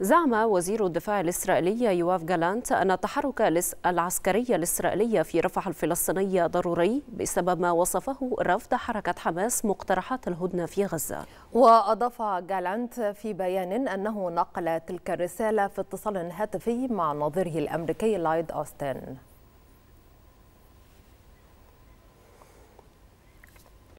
زعم وزير الدفاع الإسرائيلي يواف جالانت أن التحرك العسكري الإسرائيلي في رفح الفلسطينية ضروري بسبب ما وصفه رفض حركة حماس مقترحات الهدنة في غزة وأضاف جالانت في بيان أنه نقل تلك الرسالة في اتصال هاتفي مع نظيره الأمريكي لايد أوستن